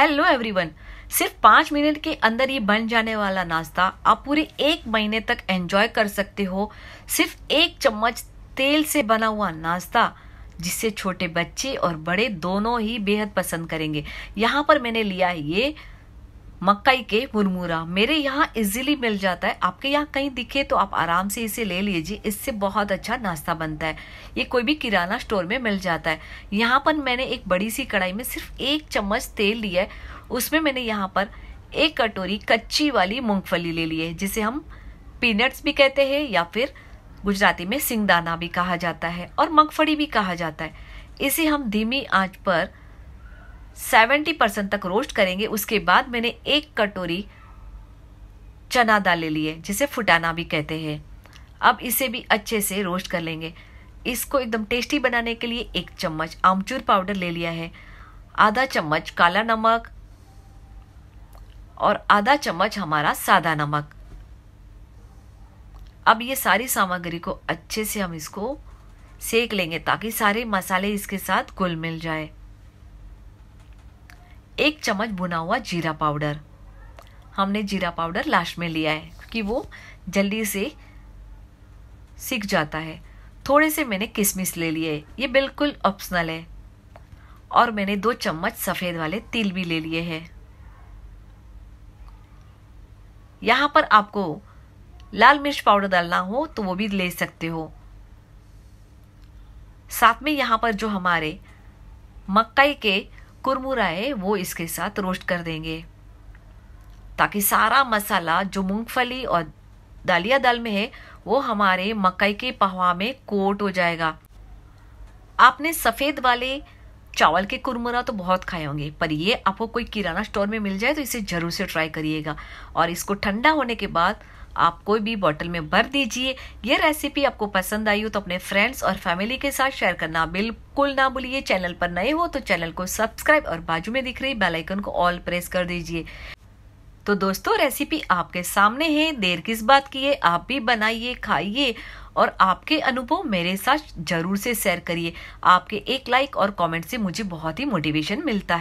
hello everyone सिर्फ पाँच minute के अंदर ये बन जाने वाला नाश्ता आप पूरे एक महीने तक एंजॉय कर सकते हो सिर्फ एक चम्मच तेल से बना हुआ नाश्ता जिससे छोटे बच्चे और बड़े दोनों ही बेहद पसंद करेंगे यहाँ पर मैंने लिया ये मकई के मुरमुरा मेरे यहाँ इजीली मिल जाता है आपके यहाँ कहीं दिखे तो आप आराम से इसे ले लीजिए इससे बहुत अच्छा नाश्ता बनता है ये कोई भी किराना स्टोर में मिल जाता है यहाँ पर मैंने एक बड़ी सी कढ़ाई में सिर्फ एक चम्मच तेल लिया है उसमें मैंने यहाँ पर एक कटोरी कच्ची वाली मूंगफली ले ली है जिसे हम पीनट्स भी कहते हैं या फिर गुजराती में सिंगदाना भी कहा जाता है और मगफड़ी भी कहा जाता है इसे हम धीमी आंच पर सेवेंटी परसेंट तक रोस्ट करेंगे उसके बाद मैंने एक कटोरी चना दाल ले लिए जिसे फुटाना भी कहते हैं अब इसे भी अच्छे से रोस्ट कर लेंगे इसको एकदम टेस्टी बनाने के लिए एक चम्मच आमचूर पाउडर ले लिया है आधा चम्मच काला नमक और आधा चम्मच हमारा सादा नमक अब ये सारी सामग्री को अच्छे से हम इसको सेक लेंगे ताकि सारे मसाले इसके साथ घुल मिल जाए एक चम्मच भुना हुआ जीरा पाउडर हमने जीरा पाउडर लास्ट में लिया है क्योंकि वो जल्दी से सीख जाता है थोड़े से मैंने किशमिश ले लिए ये बिल्कुल ऑप्शनल है और मैंने दो चम्मच सफ़ेद वाले तिल भी ले लिए हैं यहाँ पर आपको लाल मिर्च पाउडर डालना हो तो वो भी ले सकते हो साथ में यहाँ पर जो हमारे मकई के कुरमुराए वो इसके साथ रोस्ट कर देंगे ताकि सारा मसाला जो मूंगफली और दालिया दाल में है वो हमारे मकई के पहवा में कोट हो जाएगा आपने सफ़ेद वाले चावल के कुरमुरा तो बहुत खाए होंगे पर ये आपको कोई किराना स्टोर में मिल जाए तो इसे ज़रूर से ट्राई करिएगा और इसको ठंडा होने के बाद आप कोई भी बॉटल में भर दीजिए यह रेसिपी आपको पसंद आई हो तो अपने फ्रेंड्स और फैमिली के साथ शेयर करना बिल्कुल ना भूलिए चैनल पर नए हो तो चैनल को सब्सक्राइब और बाजू में दिख रही बेलाइकन को ऑल प्रेस कर दीजिए तो दोस्तों रेसिपी आपके सामने है देर किस बात की है आप भी बनाइए खाइए और आपके अनुभव मेरे साथ जरूर से शेयर करिए आपके एक लाइक और कमेंट से मुझे बहुत ही मोटिवेशन मिलता है